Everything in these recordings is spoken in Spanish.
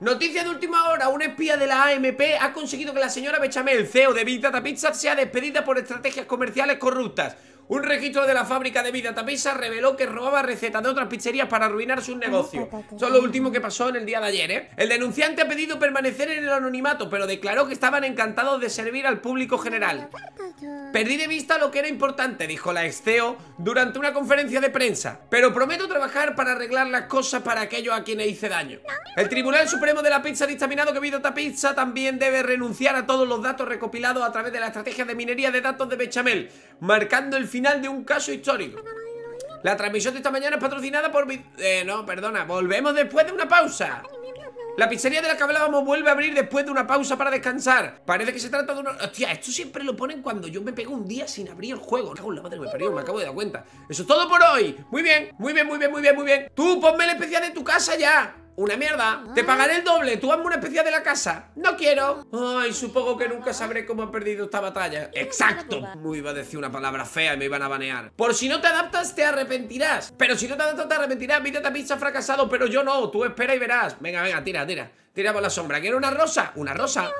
Noticia de última hora, un espía de la AMP ha conseguido que la señora Bechamel, CEO de Big Data Pizza, sea despedida por estrategias comerciales corruptas un registro de la fábrica de vida tapisa reveló que robaba recetas de otras pizzerías para arruinar sus negocios. Eso es lo último que pasó en el día de ayer, ¿eh? El denunciante ha pedido permanecer en el anonimato, pero declaró que estaban encantados de servir al público general. Perdí de vista lo que era importante, dijo la ExCEO durante una conferencia de prensa, pero prometo trabajar para arreglar las cosas para aquellos a quienes hice daño. El Tribunal Supremo de la Pizza ha dictaminado que Vida Pizza también debe renunciar a todos los datos recopilados a través de la estrategia de minería de datos de Bechamel, marcando el fin de un caso histórico. La transmisión de esta mañana es patrocinada por... Eh, no, perdona, volvemos después de una pausa. La pizzería de la que hablábamos vuelve a abrir después de una pausa para descansar. Parece que se trata de una... Hostia, esto siempre lo ponen cuando yo me pego un día sin abrir el juego. Cago la madre, me me acabo de dar cuenta. Eso es todo por hoy. Muy bien, muy bien, muy bien, muy bien, muy bien. Tú, ponme el especial de tu casa ya. Una mierda. Te ah. pagaré el doble. Tú hazme una especial de la casa. No quiero. Ay, supongo que nunca sabré cómo he perdido esta batalla. Exacto. Me iba a decir una palabra fea y me iban a banear. Por si no te adaptas, te arrepentirás. Pero si no te adaptas, te arrepentirás. Vida también se ha fracasado, pero yo no. Tú espera y verás. Venga, venga, tira, tira. Tira la sombra. ¿Quiero una rosa? Una rosa.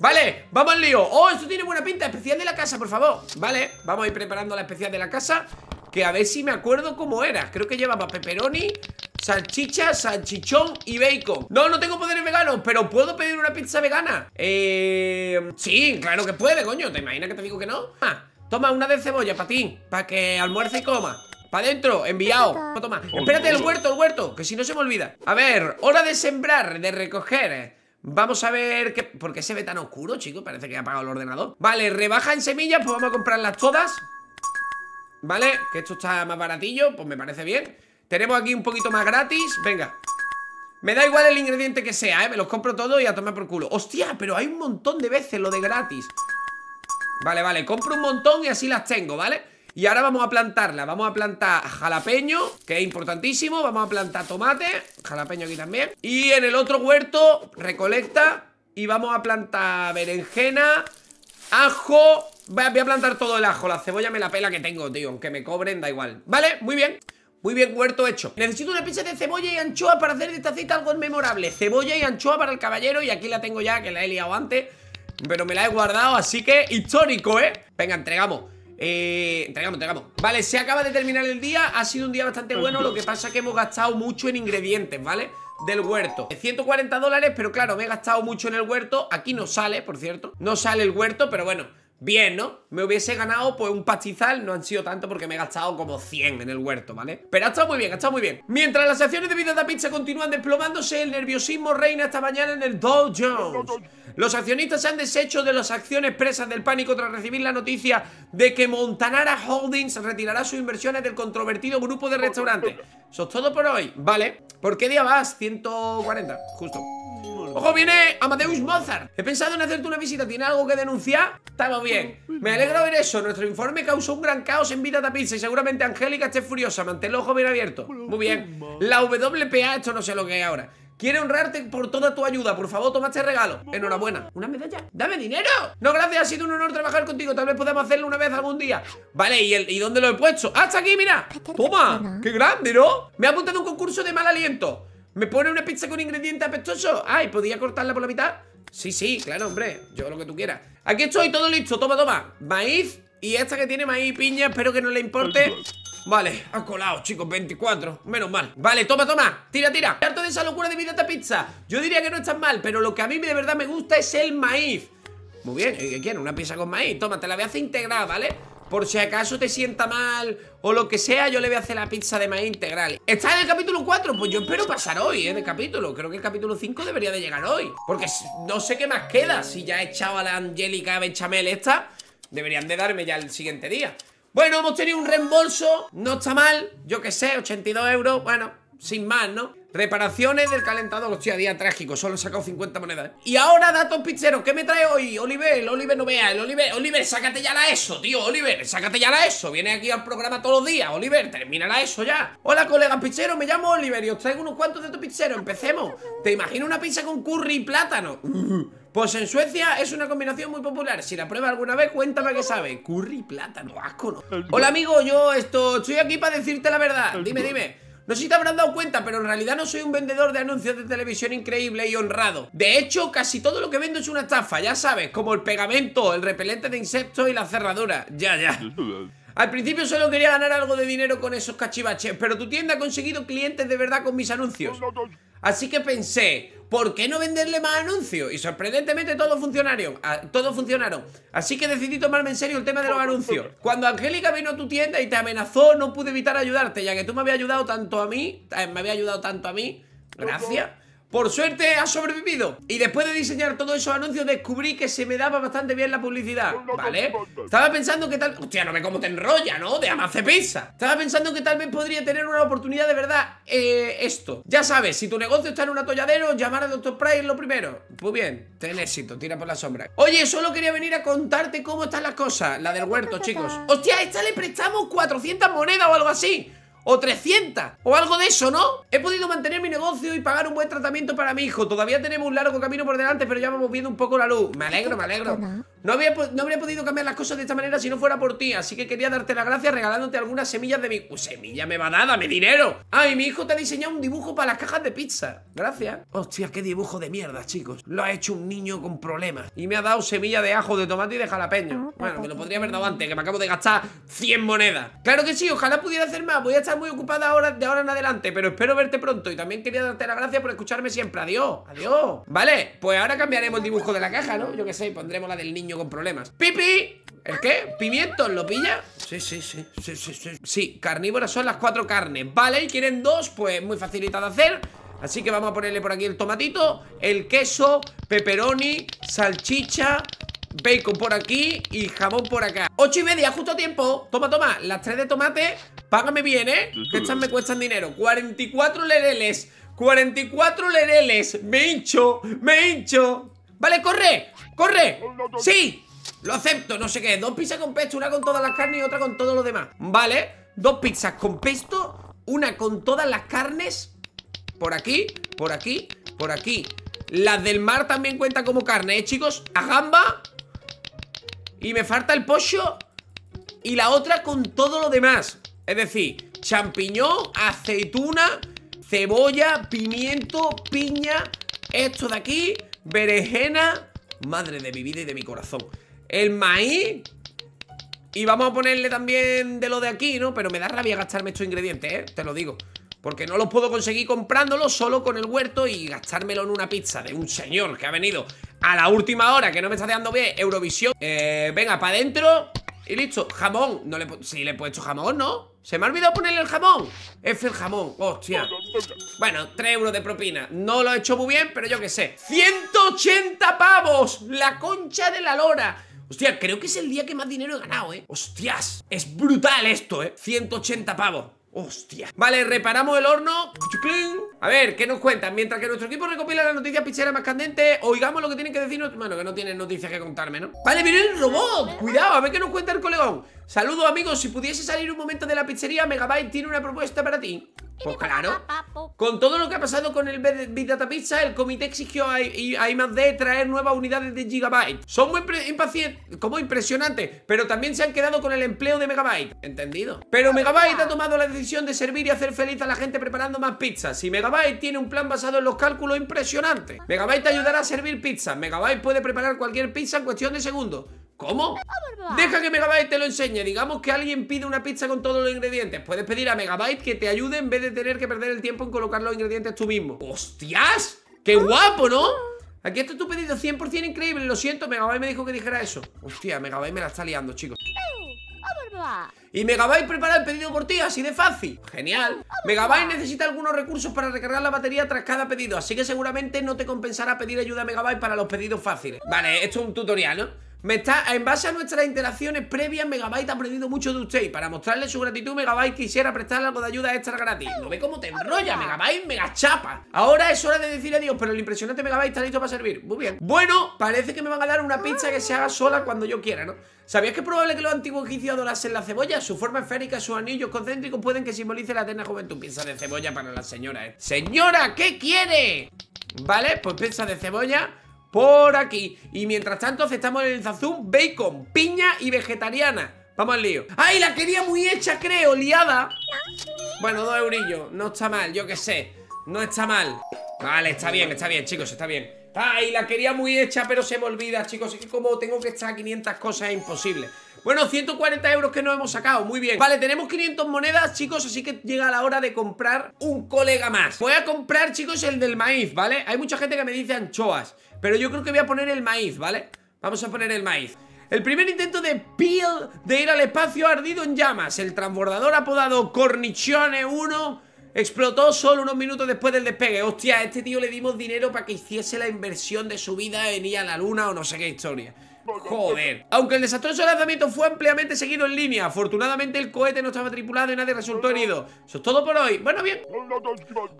Vale, vamos al lío Oh, esto tiene buena pinta, especial de la casa, por favor Vale, vamos a ir preparando la especial de la casa Que a ver si me acuerdo cómo era Creo que llevaba pepperoni, Salchicha, salchichón y bacon No, no tengo poderes veganos, pero ¿puedo pedir una pizza vegana? Eh... Sí, claro que puede, coño ¿Te imaginas que te digo que no? Ah, toma una de cebolla para ti Para que almuerce y coma para adentro, enviado. Oh, Espérate, el huerto, el huerto, que si no se me olvida. A ver, hora de sembrar, de recoger. Vamos a ver qué... ¿Por qué se ve tan oscuro, chicos? Parece que ha apagado el ordenador. Vale, rebaja en semillas, pues vamos a comprarlas todas. ¿Vale? Que esto está más baratillo, pues me parece bien. Tenemos aquí un poquito más gratis Venga Me da igual el ingrediente que sea, ¿eh? Me los compro todos y a tomar por culo Hostia, pero hay un montón de veces lo de gratis Vale, vale, compro un montón y así las tengo, ¿vale? Y ahora vamos a plantarla Vamos a plantar jalapeño, que es importantísimo Vamos a plantar tomate Jalapeño aquí también Y en el otro huerto, recolecta Y vamos a plantar berenjena Ajo Voy a plantar todo el ajo, la cebolla me la pela que tengo, tío Aunque me cobren, da igual Vale, muy bien muy bien, huerto hecho Necesito una pizza de cebolla y anchoa para hacer de esta cita algo memorable Cebolla y anchoa para el caballero Y aquí la tengo ya, que la he liado antes Pero me la he guardado, así que histórico, ¿eh? Venga, entregamos eh, entregamos, entregamos Vale, se acaba de terminar el día Ha sido un día bastante bueno Lo que pasa es que hemos gastado mucho en ingredientes, ¿vale? Del huerto 140 dólares, pero claro, me he gastado mucho en el huerto Aquí no sale, por cierto No sale el huerto, pero bueno bien, ¿no? Me hubiese ganado pues un pastizal, no han sido tanto porque me he gastado como 100 en el huerto, ¿vale? Pero ha estado muy bien, ha estado muy bien. Mientras las acciones de vida de pizza continúan desplomándose, el nerviosismo reina esta mañana en el Dow Jones. Los accionistas se han deshecho de las acciones presas del pánico tras recibir la noticia de que Montanara Holdings retirará sus inversiones del controvertido grupo de restaurantes. Eso es todo por hoy, ¿vale? ¿Por qué día vas? 140, justo. ¡Ojo, viene Amadeus Mozart! He pensado en hacerte una visita. ¿Tiene algo que denunciar? Estamos bien. Me alegra ver eso. Nuestro informe causó un gran caos en Vita tapiz y seguramente Angélica esté furiosa. Mantén el ojo bien abierto. Muy bien. La WPA, esto no sé lo que es ahora. Quiere honrarte por toda tu ayuda. Por favor, toma este regalo. Enhorabuena. ¿Una medalla? ¡Dame dinero! No, gracias. Ha sido un honor trabajar contigo. Tal vez podamos hacerlo una vez algún día. Vale, ¿y, y dónde lo he puesto? ¡Hasta aquí, mira! ¡Toma! ¡Qué grande, ¿no? Me ha apuntado un concurso de mal aliento. ¿Me pone una pizza con ingredientes apestosos? Ay, podría cortarla por la mitad? Sí, sí, claro, hombre, yo lo que tú quieras Aquí estoy, todo listo, toma, toma Maíz, y esta que tiene maíz y piña Espero que no le importe Vale, ha colado, chicos, 24, menos mal Vale, toma, toma, tira, tira Harto de esa locura de vida esta pizza Yo diría que no es mal, pero lo que a mí de verdad me gusta es el maíz Muy bien, ¿qué quieres? Una pizza con maíz Toma, te la voy a hacer integrada, ¿vale? Por si acaso te sienta mal o lo que sea, yo le voy a hacer la pizza de maíz integral. ¿Está en el capítulo 4? Pues yo espero pasar hoy ¿eh? en el capítulo. Creo que el capítulo 5 debería de llegar hoy. Porque no sé qué más queda. Si ya he echado a la Angélica Bechamel esta, deberían de darme ya el siguiente día. Bueno, hemos tenido un reembolso. No está mal. Yo qué sé, 82 euros. Bueno, sin más, ¿no? Reparaciones del calentador, hostia, día trágico Solo he sacado 50 monedas ¿eh? Y ahora datos picheros, ¿qué me trae hoy? Oliver, Oliver no vea, el Oliver, Oliver, sácate ya la ESO, tío Oliver, sácate ya la ESO Viene aquí al programa todos los días, Oliver, termina la ESO ya Hola colega pichero, me llamo Oliver y os traigo unos cuantos datos pichero. empecemos ¿Te imagino una pizza con curry y plátano? Pues en Suecia es una combinación muy popular. Si la pruebas alguna vez, cuéntame qué sabe. Curry, y plátano, asco, ¿no? Hola, amigo, yo esto, estoy aquí para decirte la verdad. Dime, dime. No sé si te habrán dado cuenta, pero en realidad no soy un vendedor de anuncios de televisión increíble y honrado. De hecho, casi todo lo que vendo es una estafa, ya sabes, como el pegamento, el repelente de insectos y la cerradura. Ya, ya. Al principio solo quería ganar algo de dinero con esos cachivaches, pero tu tienda ha conseguido clientes de verdad con mis anuncios. Así que pensé, ¿por qué no venderle más anuncios? Y sorprendentemente todos funcionaron, ah, todo funcionaron. Así que decidí tomarme en serio el tema de los anuncios. Cuando Angélica vino a tu tienda y te amenazó, no pude evitar ayudarte, ya que tú me habías ayudado tanto a mí, eh, me había ayudado tanto a mí. Gracias. Por suerte ha sobrevivido Y después de diseñar todos esos anuncios descubrí que se me daba bastante bien la publicidad pues ¿Vale? Estaba pensando que tal... Hostia, no ve cómo te enrolla, ¿no? De de pizza Estaba pensando que tal vez podría tener una oportunidad de verdad eh, esto Ya sabes, si tu negocio está en un atolladero Llamar a Dr. Price lo primero Pues bien, ten éxito, tira por la sombra Oye, solo quería venir a contarte cómo están las cosas La del huerto, chicos Hostia, a esta le prestamos 400 monedas o algo así o 300 o algo de eso, ¿no? He podido mantener mi negocio y pagar un buen tratamiento para mi hijo. Todavía tenemos un largo camino por delante, pero ya vamos viendo un poco la luz. Me alegro, me alegro. No, habría podido cambiar las cosas de esta manera si no fuera por ti, así que quería darte la gracia regalándote algunas semillas de mi... ¡Uh, semilla me va nada, mi dinero. Ay, mi hijo te ha diseñado un dibujo para las cajas de pizza. Gracias. Hostia, qué dibujo de mierda, chicos. Lo ha hecho un niño con problemas. Y me ha dado semilla de ajo, de tomate y de jalapeño. Ah, bueno, me lo podría haber dado antes, que me acabo de gastar 100 monedas. Claro que sí, ojalá pudiera hacer más. Voy a estar muy ocupada ahora, de ahora en adelante, pero espero verte pronto. Y también quería darte la gracia por escucharme siempre. Adiós, adiós. Vale, pues ahora cambiaremos el dibujo de la caja, ¿no? Yo qué sé, pondremos la del niño con problemas. ¡Pipi! ¿El qué? ¿Pimientos? ¿Lo pilla? Sí, sí, sí, sí, sí, sí. Sí, carnívoras son las cuatro carnes, ¿vale? Y quieren dos, pues muy facilita de hacer. Así que vamos a ponerle por aquí el tomatito, el queso, pepperoni, salchicha, bacon por aquí y jamón por acá. Ocho y media, justo a tiempo. Toma, toma, las tres de tomate, págame bien, ¿eh? Que estas me cuestan dinero. 44 lereles, 44 lereles. Me hincho, me hincho. Vale, corre, ¡Corre! ¡Sí! Lo acepto, no sé qué Dos pizzas con pesto, una con todas las carnes y otra con todo lo demás Vale, dos pizzas con pesto Una con todas las carnes Por aquí, por aquí, por aquí Las del mar también cuentan como carne, ¿eh, chicos? A gamba Y me falta el pollo Y la otra con todo lo demás Es decir, champiñón, aceituna Cebolla, pimiento, piña Esto de aquí, berenjena Madre de mi vida y de mi corazón El maíz Y vamos a ponerle también de lo de aquí, ¿no? Pero me da rabia gastarme estos ingredientes, ¿eh? Te lo digo porque no los puedo conseguir comprándolo solo con el huerto y gastármelo en una pizza de un señor que ha venido a la última hora que no me está dejando bien Eurovisión. Eh, venga, para adentro. Y listo, jamón no le Sí, le he puesto jamón, ¿no? Se me ha olvidado ponerle el jamón es el jamón, hostia Bueno, 3 euros de propina No lo he hecho muy bien, pero yo qué sé ¡180 pavos! La concha de la lora Hostia, creo que es el día que más dinero he ganado, ¿eh? ¡Hostias! Es brutal esto, ¿eh? 180 pavos Hostia Vale, reparamos el horno A ver, ¿qué nos cuentan? Mientras que nuestro equipo recopila la noticia pichera más candentes Oigamos lo que tienen que decirnos Bueno, que no tienen noticias que contarme, ¿no? Vale, viene el robot Cuidado, a ver qué nos cuenta el colegón Saludos, amigos Si pudiese salir un momento de la pizzería Megabyte tiene una propuesta para ti pues claro. Con todo lo que ha pasado con el Big Data Pizza, el comité exigió a, más de traer nuevas unidades de Gigabyte. Son muy impacientes, como impresionantes, pero también se han quedado con el empleo de Megabyte. ¿Entendido? Pero Megabyte ha tomado la decisión de servir y hacer feliz a la gente preparando más pizzas. Y Megabyte tiene un plan basado en los cálculos impresionantes. Megabyte ayudará a servir pizza. Megabyte puede preparar cualquier pizza en cuestión de segundos. ¿Cómo? Deja que Megabyte te lo enseñe. Digamos que alguien pide una pizza con todos los ingredientes. Puedes pedir a Megabyte que te ayude en vez de tener que perder el tiempo en colocar los ingredientes tú mismo. ¡Hostias! ¡Qué ah. guapo, ¿no? Aquí está tu pedido 100% increíble. Lo siento, Megabyte me dijo que dijera eso. Hostia, Megabyte me la está liando, chicos. Y Megabyte prepara el pedido por ti, así de fácil Genial Megabyte necesita algunos recursos para recargar la batería tras cada pedido Así que seguramente no te compensará pedir ayuda a Megabyte para los pedidos fáciles Vale, esto es un tutorial, ¿no? Me está, en base a nuestras interacciones previas, Megabyte ha aprendido mucho de usted y para mostrarle su gratitud, Megabyte quisiera prestarle algo de ayuda extra gratis. ¿No ve cómo te enrolla, Megabyte? Mega chapa. Ahora es hora de decir adiós, pero el impresionante Megabyte está listo para servir. Muy bien. Bueno, parece que me van a dar una pizza que se haga sola cuando yo quiera, ¿no? ¿Sabías que es probable que los antiguos egipcios adorasen la cebolla? Su forma esférica, sus anillos concéntricos pueden que simbolice la eterna juventud. Piensa de cebolla para la señora, ¿eh? ¡Señora, qué quiere! Vale, pues piensa de cebolla por aquí. Y mientras tanto aceptamos en el Zazum bacon, piña y vegetariana. Vamos al lío. ¡Ay, la quería muy hecha, creo! ¡Liada! Bueno, dos eurillos. No está mal, yo que sé. No está mal. Vale, está bien, está bien, chicos, está bien. Ay, la quería muy hecha, pero se me olvida, chicos. Es que como tengo que estar 500 cosas, es imposible. Bueno, 140 euros que nos hemos sacado, muy bien Vale, tenemos 500 monedas, chicos, así que llega la hora de comprar un colega más Voy a comprar, chicos, el del maíz, ¿vale? Hay mucha gente que me dice anchoas pero yo creo que voy a poner el maíz, ¿vale? Vamos a poner el maíz el primer intento de Peel de ir al espacio ardido en llamas. El transbordador apodado Cornichone 1 explotó solo unos minutos después del despegue. Hostia, a este tío le dimos dinero para que hiciese la inversión de su vida en ir a la luna o no sé qué historia. Joder. Aunque el desastroso lanzamiento fue ampliamente seguido en línea, afortunadamente el cohete no estaba tripulado y nadie resultó herido. Eso es todo por hoy. Bueno, bien.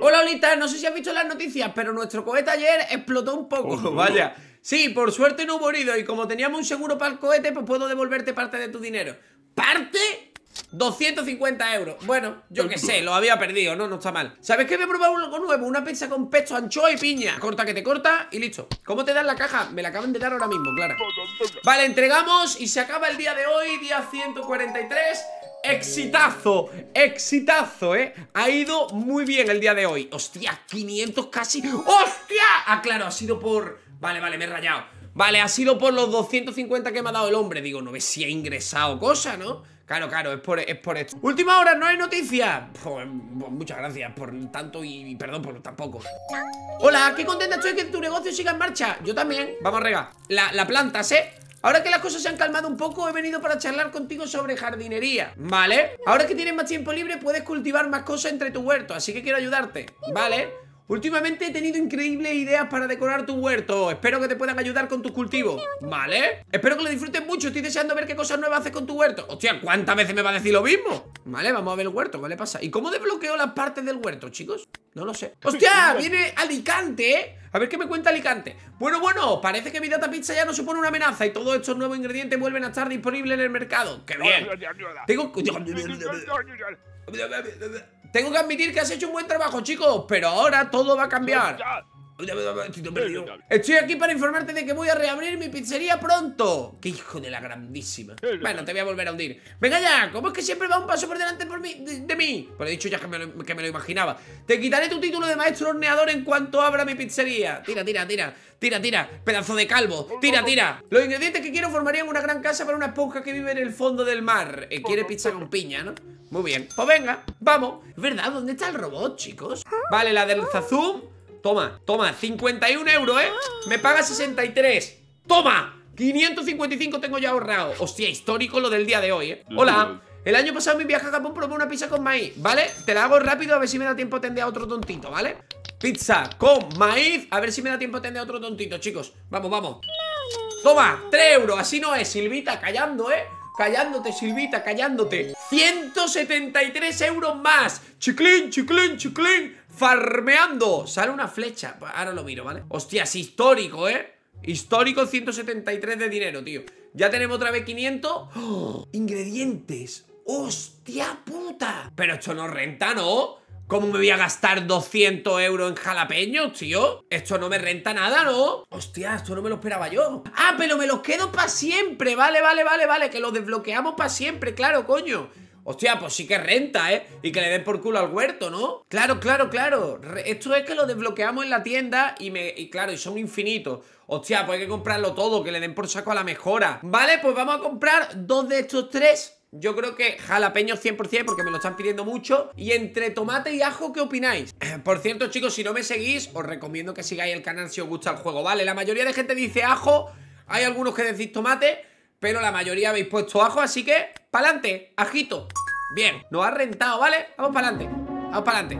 Hola, Olita. No sé si has visto las noticias, pero nuestro cohete ayer explotó un poco. Oh, Vaya. Sí, por suerte no hubo herido y como teníamos un seguro para el cohete, pues puedo devolverte parte de tu dinero. ¿Parte? 250 euros. Bueno, yo qué sé, lo había perdido, ¿no? No está mal. ¿Sabes qué? Me he probado algo nuevo. Una pizza con pecho, anchoa y piña. Corta que te corta y listo. ¿Cómo te dan la caja? Me la acaban de dar ahora mismo, Clara. Vale, entregamos y se acaba el día de hoy, día 143. Exitazo, exitazo, ¿eh? Ha ido muy bien el día de hoy Hostia, 500 casi ¡Hostia! Ah, claro, ha sido por... Vale, vale, me he rayado Vale, ha sido por los 250 que me ha dado el hombre Digo, no ves si ha ingresado cosa, ¿no? Claro, claro, es por, es por esto. Última hora, no hay noticias. Pues, muchas gracias por tanto y, perdón por tampoco. Hola, qué contenta estoy que tu negocio siga en marcha. Yo también. Vamos a regar. La, la planta, ¿sí? Ahora que las cosas se han calmado un poco, he venido para charlar contigo sobre jardinería, ¿vale? Ahora que tienes más tiempo libre, puedes cultivar más cosas entre tu huerto, así que quiero ayudarte, ¿vale? Últimamente he tenido increíbles ideas para decorar tu huerto Espero que te puedan ayudar con tus cultivos ¿Vale? Espero que lo disfrutes mucho Estoy deseando ver qué cosas nuevas haces con tu huerto Hostia, ¿cuántas veces me va a decir lo mismo? Vale, vamos a ver el huerto, ¿qué le pasa? ¿Y cómo desbloqueo las partes del huerto, chicos? No lo sé ¡Hostia! Viene Alicante, ¿eh? A ver qué me cuenta Alicante Bueno, bueno, parece que mi data pizza ya no supone una amenaza Y todos estos nuevos ingredientes vuelven a estar disponibles en el mercado ¡Qué bien! Tengo... Tengo que admitir que has hecho un buen trabajo, chicos, pero ahora todo va a cambiar. Estoy aquí para informarte de que voy a reabrir mi pizzería pronto. ¡Qué hijo de la grandísima! Bueno, te voy a volver a hundir. Venga ya, ¿cómo es que siempre va un paso por delante por mí, de, mí? Pues he dicho ya que me, lo, imaginaba. Te quitaré tu título de maestro horneador en cuanto abra mi pizzería. Tira, tira, tira. Tira, tira. Pedazo de calvo. Tira, tira. Los ingredientes que quiero formarían una gran casa para una esponja que vive en el fondo del mar. ¿Quieres eh, quiere pizza con piña, ¿no? Muy bien. Pues venga, vamos. ¿Verdad? ¿Dónde está el robot, chicos? Vale, la del Zazú Toma, toma, 51 euros, ¿eh? Me paga 63 ¡Toma! 555 tengo ya ahorrado Hostia, histórico lo del día de hoy, ¿eh? Hola el año pasado mi viaje a Japón probé una pizza con maíz, ¿vale? Te la hago rápido a ver si me da tiempo a tender a otro tontito, ¿vale? Pizza con maíz, a ver si me da tiempo a tender a otro tontito, chicos Vamos, vamos Toma, 3 euros, así no es, Silvita, callando, ¿eh? Callándote, Silvita, callándote 173 euros más chiclin chiclin, chiclin ¡Farmeando! Sale una flecha. Ahora lo miro, ¿vale? Hostias, histórico, ¿eh? Histórico 173 de dinero, tío. Ya tenemos otra vez 500. Ingredientes. ¡Hostia puta! Pero esto no renta, ¿no? ¿Cómo me voy a gastar 200 euros en jalapeños, tío? Esto no me renta nada, ¿no? Hostia, esto no me lo esperaba yo Ah, pero me los quedo para siempre Vale, vale, vale, vale Que los desbloqueamos para siempre, claro, coño Hostia, pues sí que renta, ¿eh? Y que le den por culo al huerto, ¿no? Claro, claro, claro. Esto es que lo desbloqueamos en la tienda y me. claro, y son infinitos. Hostia, pues hay que comprarlo todo, que le den por saco a la mejora. Vale, pues vamos a comprar dos de estos tres. Yo creo que jalapeño 100% porque me lo están pidiendo mucho Y entre tomate y ajo, ¿qué opináis? Por cierto, chicos, si no me seguís Os recomiendo que sigáis el canal si os gusta el juego, ¿vale? La mayoría de gente dice ajo Hay algunos que decís tomate pero la mayoría habéis puesto ajo, así que ¡Pa'lante! ¡Ajito! Bien, nos ha rentado, ¿vale? Vamos pa'lante Vamos pa'lante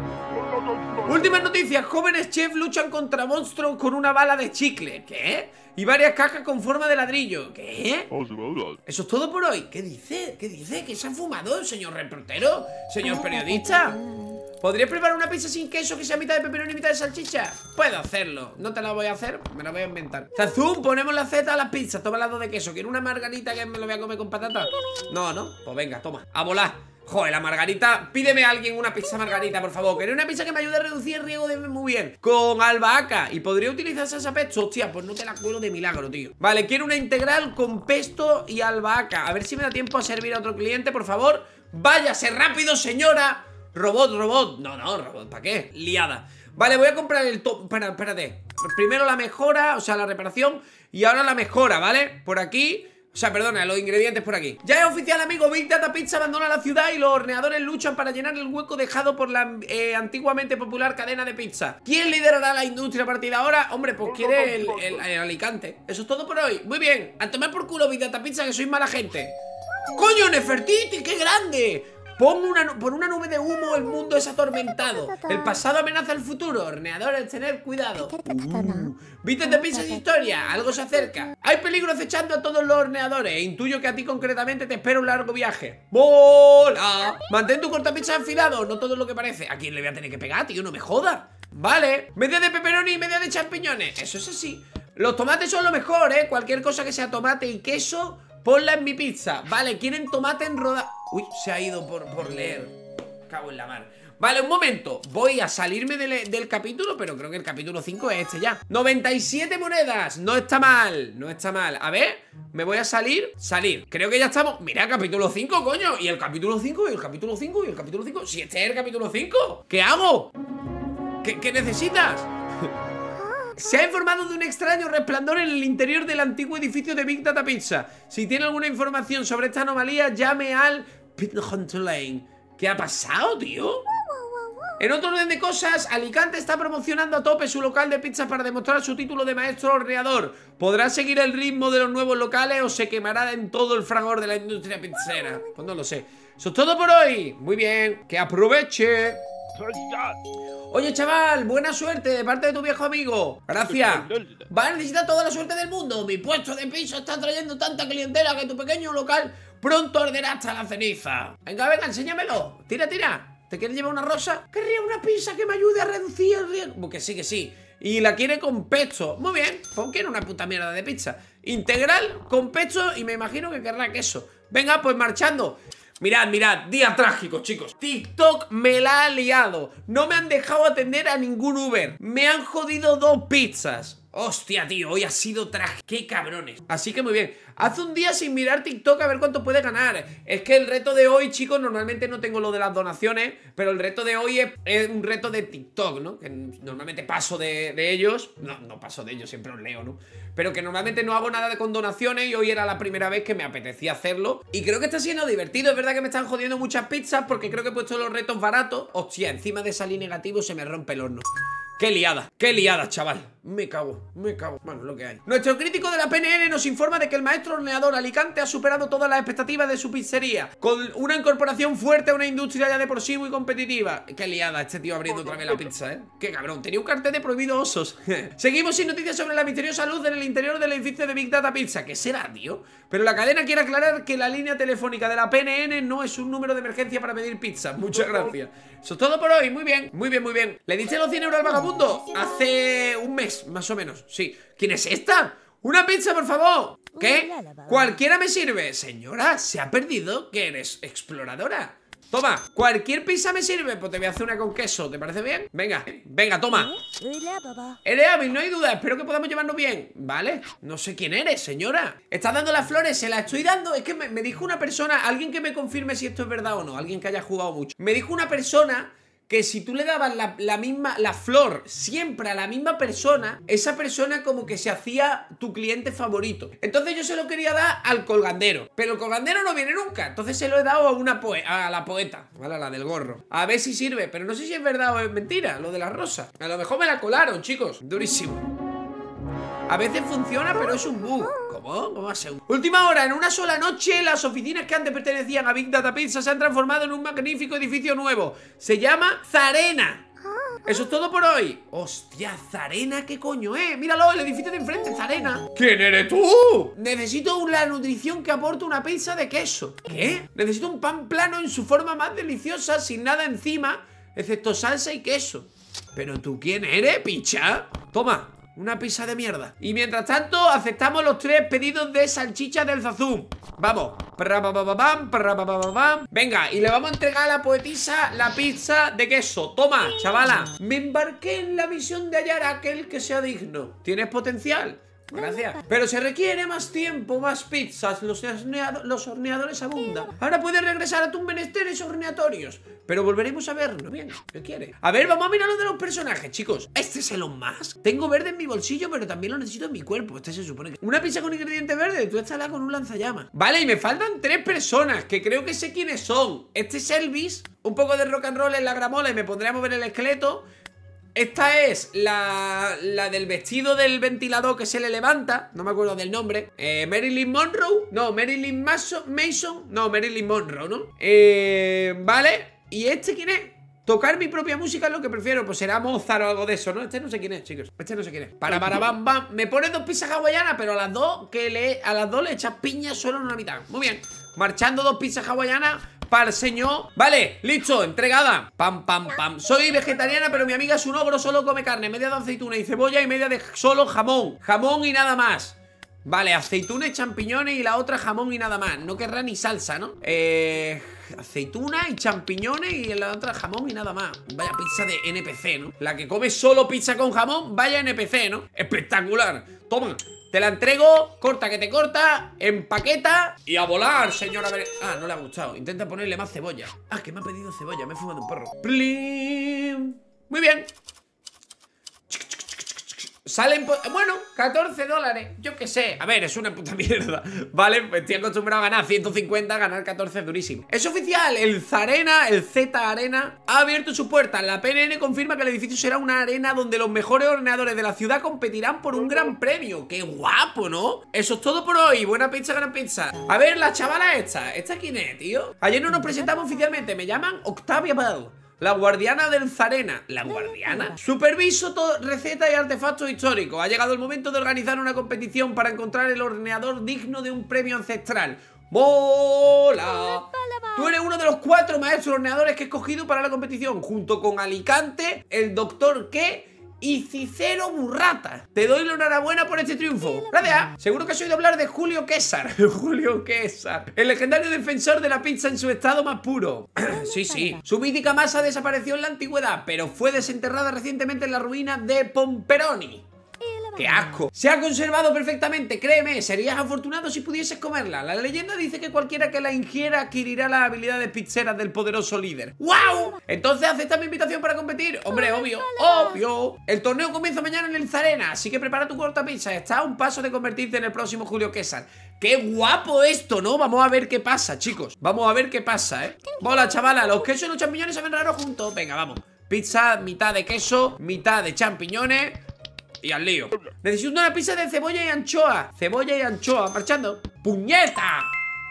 Últimas noticias, jóvenes chefs luchan contra monstruos con una bala de chicle ¿Qué? Y varias cajas con forma de ladrillo ¿Qué? Eso es todo por hoy ¿Qué dice? ¿Qué dice? ¿Que se ha fumado, señor reportero? ¿Señor periodista? ¿Podrías preparar una pizza sin queso que sea mitad de pepperoni y mitad de salchicha? Puedo hacerlo No te la voy a hacer, me la voy a inventar Zazum, ponemos la Z a la pizza Toma el lado de queso ¿Quieres una margarita que me lo voy a comer con patata? No, no, pues venga, toma A volar Joder, la margarita Pídeme a alguien una pizza margarita, por favor ¿Quieres una pizza que me ayude a reducir el riego de muy bien Con albahaca Y podría utilizar salsa pesto Hostia, pues no te la cuelo de milagro, tío Vale, quiero una integral con pesto y albahaca A ver si me da tiempo a servir a otro cliente, por favor Váyase rápido, señora Robot, robot. No, no, robot, ¿para qué? Liada. Vale, voy a comprar el top. Para, espérate. Primero la mejora, o sea, la reparación. Y ahora la mejora, ¿vale? Por aquí. O sea, perdona, los ingredientes por aquí Ya es oficial, amigo, Big Data Pizza abandona la ciudad Y los horneadores luchan para llenar el hueco dejado por la eh, antiguamente popular cadena de pizza ¿Quién liderará la industria a partir de ahora? Hombre, pues quiere el, Alicante Eso es todo por hoy, muy bien A tomar por culo Big Data Pizza, que sois mala gente ¡Coño, Nefertiti, qué grande! Pon una, por una nube de humo el mundo es atormentado. El pasado amenaza el futuro. Horneadores, tener cuidado. Uh. ¿Viste de historia. Algo se acerca. Hay peligro acechando a todos los horneadores. E intuyo que a ti concretamente te espera un largo viaje. ¡Mola! Mantén tu pizza afilado. No todo lo que parece. ¿A quién le voy a tener que pegar, tío? No me jodas. Vale. Media de peperoni y media de champiñones. Eso es así. Los tomates son lo mejor, ¿eh? Cualquier cosa que sea tomate y queso Ponla en mi pizza. Vale, quieren tomate en roda? Uy, se ha ido por, leer. Cago en la mar. Vale, un momento, voy a salirme del, capítulo Pero creo que el capítulo 5 es este ya 97 monedas, no está mal No está mal, a ver Me voy a salir, salir, creo que ya estamos Mira, capítulo 5, coño, y el capítulo 5 Y el capítulo 5, y el capítulo 5 Si este es el capítulo 5, ¿qué hago? ¿Qué, qué necesitas? Se ha informado de un extraño resplandor en el interior del antiguo edificio de Big Data Pizza. Si tiene alguna información sobre esta anomalía, llame al Lane. ¿Qué ha pasado, tío? En otro orden de cosas, Alicante está promocionando a tope su local de pizza para demostrar su título de maestro horneador. ¿Podrá seguir el ritmo de los nuevos locales o se quemará en todo el fragor de la industria pizzera? Pues no lo sé. Eso es todo por hoy. Muy bien, que aproveche. Oye, chaval, buena suerte de parte de tu viejo amigo. Gracias. Va a necesitar toda la suerte del mundo. Mi puesto de piso está trayendo tanta clientela que tu pequeño local pronto arderá hasta la ceniza. Venga, venga, enséñamelo. Tira, tira. ¿Te quieres llevar una rosa? Querría una pizza que me ayude a reducir el riesgo. Pues que sí, que sí. Y la quiere con pecho Muy bien. Pues quiere una puta mierda de pizza. Integral con pecho y me imagino que querrá queso. Venga, pues marchando. Mirad, mirad, día trágico, chicos TikTok me la ha liado No me han dejado atender a ningún Uber Me han jodido dos pizzas Hostia, tío, hoy ha sido traje. ¡Qué cabrones! Así que muy bien. Hace un día sin mirar TikTok a ver cuánto puede ganar. Es que el reto de hoy, chicos, normalmente no tengo lo de las donaciones, pero el reto de hoy es, un reto de TikTok, ¿no? Que normalmente paso de, ellos. No, no paso de ellos, siempre los leo, ¿no? Pero que normalmente no hago nada de con donaciones y hoy era la primera vez que me apetecía hacerlo. Y creo que está siendo divertido. Es verdad que me están jodiendo muchas pizzas porque creo que he puesto los retos baratos. Hostia, encima de salir negativo se me rompe el horno. ¡Qué liada! ¡Qué liada, chaval! Me cago, me cago. Bueno, lo que hay. Nuestro crítico de la PNN nos informa de que el maestro horneador Alicante ha superado todas las expectativas de su pizzería, con una incorporación fuerte a una industria ya de por sí muy competitiva. Qué liada este tío abriendo otra vez la pizza, ¿eh? Qué cabrón, tenía un cartel de prohibido osos. Seguimos sin noticias sobre la misteriosa luz en el interior del edificio de Big Data Pizza. ¿Qué será, tío? Pero la cadena quiere aclarar que la línea telefónica de la PNN no es un número de emergencia para pedir pizza. Muchas gracias. Eso es todo por hoy. Muy bien, muy bien, muy bien. ¿Le diste los 100 euros al vagabundo? Hace un mes más o menos, sí ¿Quién es esta? ¡Una pizza, por favor! ¿Qué? ¡Cualquiera me sirve! Señora, ¿se ha perdido que eres exploradora? Toma, cualquier pizza me sirve Pues te voy a hacer una con queso, ¿te parece bien? Venga, venga, toma ¿Eh? Eres no hay duda, espero que podamos llevarnos bien Vale, no sé quién eres, señora Estás dando las flores, se las estoy dando Es que me, me dijo una persona, alguien que me confirme si esto es verdad o no Alguien que haya jugado mucho Me dijo una persona que si tú le dabas la, misma, la flor siempre a la misma persona, esa persona como que se hacía tu cliente favorito. Entonces yo se lo quería dar al colgandero, pero el colgandero no viene nunca, entonces se lo he dado a una a la poeta, A la del gorro. A ver si sirve, pero no sé si es verdad o es mentira, lo de la rosa. A lo mejor me la colaron, chicos, durísimo. A veces funciona, pero es un bug. ¿Cómo? ¿Cómo va a ser un... Última hora, en una sola noche, las oficinas que antes pertenecían a Big Data Pizza se han transformado en un magnífico edificio nuevo. Se llama Zarena. Eso es todo por hoy. Hostia, Zarena, ¿qué coño eh? Míralo, el edificio de enfrente, Zarena. ¿Quién eres tú? Necesito la nutrición que aporta una pizza de queso. ¿Qué? Necesito un pan plano en su forma más deliciosa, sin nada encima, excepto salsa y queso. ¿Pero tú quién eres, picha? Toma, una pizza de mierda Y mientras tanto aceptamos los tres pedidos de salchicha del Zazum. Vamos Venga, y le vamos a entregar a la poetisa la pizza de queso Toma, chavala Me embarqué en la misión de hallar a aquel que sea digno Tienes potencial Gracias. Pero se requiere más tiempo, más pizzas. Los, los horneadores abundan. Ahora puedes regresar a tus menesteres horneatorios. Pero volveremos a verlo, Bien, ¿qué quiere? A ver, vamos a mirar lo de los personajes, chicos. Este es el más Tengo verde en mi bolsillo, pero también lo necesito en mi cuerpo. Este se supone que. Una pizza con ingrediente verde. Tú estarás con un lanzallamas. Vale, y me faltan tres personas que creo que sé quiénes son. Este es Elvis. Un poco de rock and roll en la gramola y me pondré a mover el esqueleto. Esta es la, la del vestido del ventilador que se le levanta. No me acuerdo del nombre. Eh, Marilyn Monroe. No, Marilyn Mason. No, Marilyn Monroe, ¿no? Eh, vale. ¿Y este quién es? Tocar mi propia música es lo que prefiero, pues será Mozart o algo de eso, ¿no? Este no sé quién es, chicos. Este no sé quién es. Para para bam Me pone dos pizzas hawaianas, pero a las dos que le a las dos le echas piña solo en una mitad. Muy bien. Marchando dos pizzas hawaianas parseño Vale, listo, entregada Pam, pam, pam Soy vegetariana, pero mi amiga es un ogro Solo come carne, media de aceituna y cebolla Y media de solo jamón Jamón y nada más Vale, aceituna y champiñones y la otra jamón y nada más No querrá ni salsa, ¿no? Eh... Aceituna y champiñones y la otra jamón y nada más Vaya pizza de NPC, ¿no? La que come solo pizza con jamón, vaya NPC, ¿no? Espectacular Toma, te la entrego, corta que te corta, empaqueta y a volar, señora. Ah, no le ha gustado. Intenta ponerle más cebolla. Ah, que me ha pedido cebolla, me he fumado un perro. Plim. Muy bien, Salen, bueno, 14 dólares, yo qué sé A ver, es una puta mierda, ¿vale? Pues estoy acostumbrado a ganar 150, ganar 14 es durísimo Es oficial, el Zarena, el Z Arena Ha abierto su puerta La PNN confirma que el edificio será una arena Donde los mejores ordenadores de la ciudad competirán por un gran premio ¡Qué guapo, ¿no? Eso es todo por hoy, buena pizza, gran pizza A ver, la chavala esta, ¿esta quién es, tío? Ayer no nos presentamos oficialmente, me llaman Octavia Bell la guardiana del Zarena. La guardiana. Superviso recetas y artefactos históricos. Ha llegado el momento de organizar una competición para encontrar el horneador digno de un premio ancestral. ¡Bola! Tú eres uno de los cuatro maestros horneadores que he escogido para la competición, junto con Alicante, el doctor que y Cicero Burrata. Te doy la enhorabuena por este triunfo. Gracias. Seguro que has oído hablar de Julio César. Julio César. El legendario defensor de la pizza en su estado más puro. Ah, sí, sí. Su mítica masa desapareció en la antigüedad, pero fue desenterrada recientemente en la ruina de Pomperoni. ¡Qué asco! Se ha conservado perfectamente, créeme, serías afortunado si pudieses comerla. La leyenda dice que cualquiera que la ingiera adquirirá las habilidades pizzeras del poderoso líder. ¡Wow! Entonces acepta mi invitación para competir. Hombre, obvio, obvio. El torneo comienza mañana en el Zarena, así que prepara tu corta pizza. Está a un paso de convertirte en el próximo Julio Quesar. ¡Qué guapo esto, ¿no? Vamos a ver qué pasa, chicos. Vamos a ver qué pasa, ¿eh? Hola, chavala, los quesos y los champiñones se ven raros juntos. Venga, vamos. Pizza, mitad de queso, mitad de champiñones y al lío Necesito una pizza de cebolla y anchoa Cebolla y anchoa, marchando ¡Puñeta!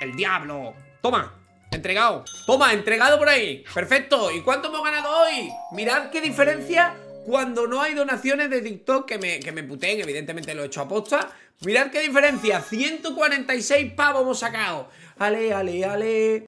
El diablo Toma, entregado Toma, entregado por ahí Perfecto, ¿y cuánto hemos ganado hoy? Mirad qué diferencia cuando no hay donaciones de TikTok que me, que me evidentemente lo he hecho a posta. Mirad qué diferencia, 146 pavos hemos sacado. Ale, ale, ale.